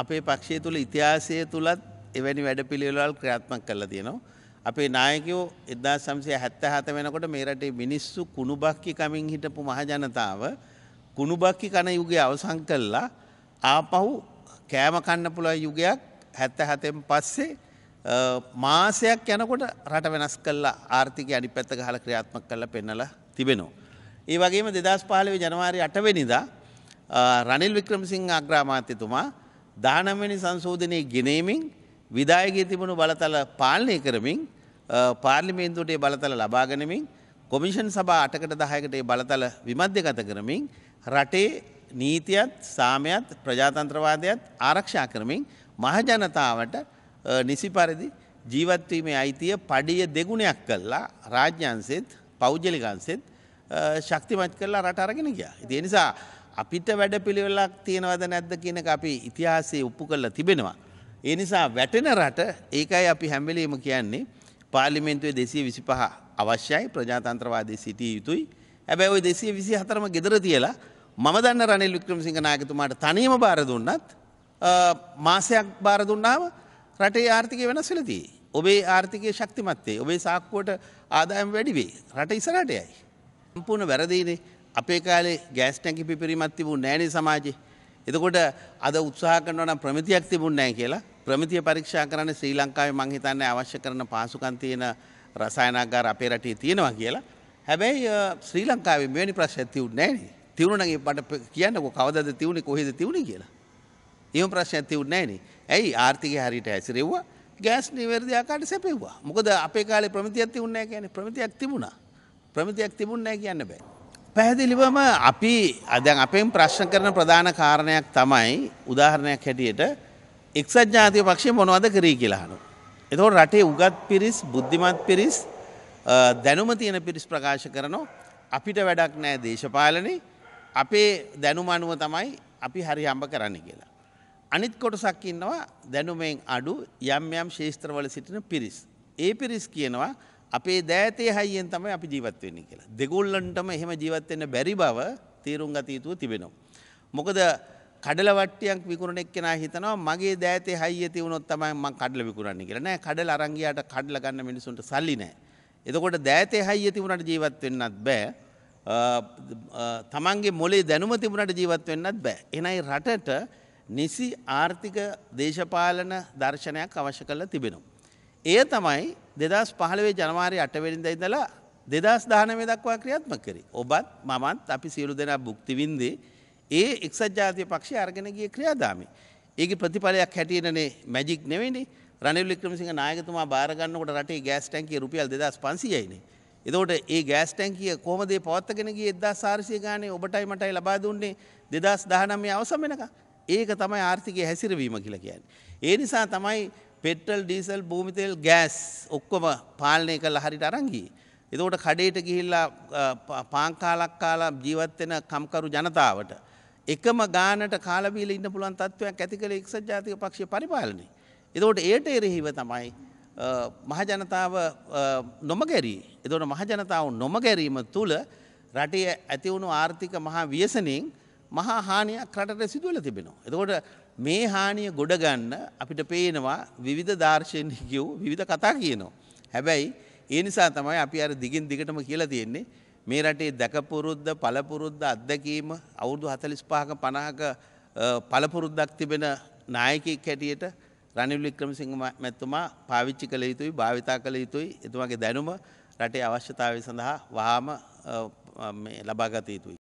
අපේ පක්ෂය තුළ ඉතිහාසය තුළත් එවැනි වැඩපිළිවෙලවල් ක්‍රියාත්මක කරලා තියෙනවා. අපේ නායකයෝ එදා සම්සය හැත්ත හත වෙනකොට මේ රටේ මිනිස්සු කුණුබක්කි කමින් හිටපු මහජනතාව කුණුබක්කි කන යුගය අවසන් කළා ආපහු කෑම කන්න පුළුවන් යුගයක් හැත්ත හතෙන් පස්සේ මාසයක් යනකොට රට වෙනස් කල්ලා ආර්ථික අනි පැත්ත හල ක්‍රියාත්මක කල පෙන්නල තිබෙනවා. ඒ වගේම දෙදස් පාලව ජනවාරි අටවෙනිදා රනිල් වික්‍රමසිං අග්‍රාමාත්‍යතුමා දානම්වැනි සංශෝධනය ගෙනීමෙන් විදායගේ තිබුණු බලතල පාලනය කරමින් පාර්ලිමේන්තුටේ බලතල ලබාගනමින් කොමිෂන් සභා අටකට දහයකටේ බලතල විමධ්‍යගත කරමින් රටේ නීතියත් සාමයත් ප්‍රජාතන්ත්‍රවාදයත් ආරක්ෂා කරමින් මහජනතාවට නිසි පරිදි ජීවත්වීමේ අයිතිය පඩිය දෙගුණයක් කල්ලා රාජ්‍යන්සෙත් පෞද්ජලිකන්සෙත් ශක්තිමත් කරලා රට අරගෙන ගියා. ඉතිය නිසා අපිට වැඩපිළිවෙලක් තියෙනවද නැද්ද කියනක අපි ඉතිහාසයේ උප්පු කරලා තිබෙනවා. ඒ නිසා වැටෙන රට ඒකයි අපි හැම්වෙලීම කියන්නේ පාලිමෙන්තුවේ දෙසී විසි පහ අවශ්‍යයි ප්‍රජාතන්ත්‍රවාදය සිටිය යුතුයි හැබැයි ඔයි දෙසේ විසි හතරම ගෙදර තියලා මම දන්න රනිල් වික්‍රමසිංහ නාගතුමාට තනියම බාර දුන්නත් මාසයක් බාර දුන්නාම රටේ ආර්ථිකය වෙනස් වෙලදී. ඔබේ ආර්ථිකය ශක්තිමත්තේ ඔබේ සාක්කුවට ආදායම් වැඩිවේ රට ඉසරටයයි. සම්පූර්ණ වැරදිනේ අපේ කාලේ ගෑස් ටැංකි පිපිරීමක් තිබුණ නෑනේ සමාජයේ. එතකොට අද උත්සාහ කරනවා නම් ප්‍රමිතියක් තිබුණ නැහැ කියලා. ප්‍රමිතිය පරීක්ෂා කරන්න ශ්‍රී ලංකාවේ මං හිතන්නේ අවශ්‍ය කරන පාසුකම් තියෙන රසායනාගාර අපේ රටේ තියෙනවා කියලා. හැබැයි ශ්‍රී ලංකාවේ මෙවැනි ප්‍රශ්නයක් තිබුණේ නැහැ නේ. තිබුණා නම් මට කියන්නකෝ කවදද තිබුණේ කොහෙද තිබුණේ කියලා. එහෙම ප්‍රශ්නයක් තිබුණේ නැහැ නේ. ඇයි ආර්ථිකය හරියට හැසිරෙව්වා? ගෑස් නිවැරදි ආකාරයට සැපෙව්වා. මොකද අපේ කාලේ ප්‍රමිතියක් තිබුණේ නැහැ කියන්නේ ප්‍රමිතියක් තිබුණා. ප්‍රමිතියක් තිබුණේ නැහැ කියන්න බෑ. පැහැදිලිවම අපි අදැන් අපෙන් ප්‍රශ්න කරන ප්‍රධාන කාරණයක් තමයි උදාහරණයක් හැටියට එක්සත් ජාතිය පක්ෂය මොනවද කරී කියලාහනු. එතකොට රටේ උගත් පිරිස් බුද්ධිමත් පිරිස් දැනුම තියෙන පිරිස් ප්‍රකාශ කරනවා අපිට වැඩක් නෑ දේශපාලනේ අපේ දැනුම අනුව තමයි අපි හරි හම්බ කරන්න කියලා. අනිත් කොටසක් ඉන්නවා දැනුමෙන් අඩු යම් යම් ශේෂත්‍රවල සිටින පිරිස්. ඒ පිරිස් කියනවා අපේ දෑතේ හයියෙන් තමයි අපි ජීවත් වෙන්නේ කියලා. දෙගොල්ලන්ටම එහෙම ජීවත් වෙන්න බැරි බව තීරුම් ගත යුතුව තිබෙනවා. මොකද කඩල වට්ටියක් විකුණන එක්කෙනා හිතනවා මගේ දෑතේ හයිය තියුණොත් තමයි මම කඩල විකුණන්නේ කියලා. නෑ කඩල අරන් ගියාට කඩල ගන්න මිනිසුන්ට සල්ලි නෑ. එතකොට දෑතේ හයිය තිබුණාට ජීවත් වෙන්නත් බෑ. තමන්ගේ මොලේ දැනුම තිබුණට ජීවත් වෙන්නත් බෑ. එනයි රටට නිසි ආර්ථික දේශපාලන දර්ශනයක් අවශ්‍ය කරලා තිබෙනවා. එය තමයි දෙදස් පහළවේ ජනවාරි අටවැනිද ඉඳලා දෙදස් දානමේ දක්වා ක්‍රියාත්ම කරේ. ඔබත් මමත් අපි සියලු දෙනා බුක්තිවින්දේ ඒ එක්සත් ජාතිය පක්ෂය අර්ගෙන ගිය ක්‍රියාදාමි. ඒක ප්‍රතිඵලයක් හැටියනේ මැජික් නෙවෙනි රනිල් වික්‍රමසිංහ නායකතුමා බාරගන්නකොට රටේ ගෑස් ටැංකිය රුපියල් දෙදස් පන්සියයිනේ. එතකොට ඒ ගෑස් ටැංකිය කොහොමදේ පවත්වාගෙන ගියේ 1400 ගානේ ඔබටයි මටයි ලබා දුන්නේ 2019 අවසන් වෙනකම්. ඒක තමයි ආර්ථිකයේ හැසිරවීම කියලා කියන්නේ. ඒ නිසා තමයි පෙට්‍රල් ඩීසල් භූමිතෙල් ගෑස් ඔක්කොම පාලනය කළ හරිට අරංගී. එතකොට කඩේට ගිහිල්ලා පාංකාලක් කාලා ජීවත්වෙන කම්කරු ජනතාවට. එකම ගානට කාලබීල ඉන්න පුළන් තත්ත්වයක් ඇති කළ එක්සත් ජාතික පක්ෂ පරිපාලනය. එතකොට ඒයට එරෙහිව තමයි මහජනතාව නොමගැරී. එතකොට මහජනතාව නොමගැරීම තුළ රටේ ඇතිවුණු ආර්ථික මහා වියසනෙන් මහා හානියක් රටට සිදුවල තිබෙනවා. එතකොට මේ හානිය ගොඩ ගන්න අපිට පේනවා විවිධ දර්ශයෙන් කිව් විවිධ කතා කියනවා. හැබැයි ඒ නිසා තමයි අපි අර දිගින් දිගටම කියලා තියෙන්නේ මේ රටේ දැකපුරුද්ද පළපුරුද්ද අත්දැකීම අවුරුදු 45ක 50ක පළපුරුද්දක් තිබෙන නායකයෙක් හැටියට රනිල් වික්‍රමසිංහ මැතිතුමා පාවිච්චි කළ යුතුයි භාවිතා කළ යුතුයි එතුමාගේ දැනුම රටේ අවශ්‍යතාවය සඳහා වහාම ලබාගත යුතුයි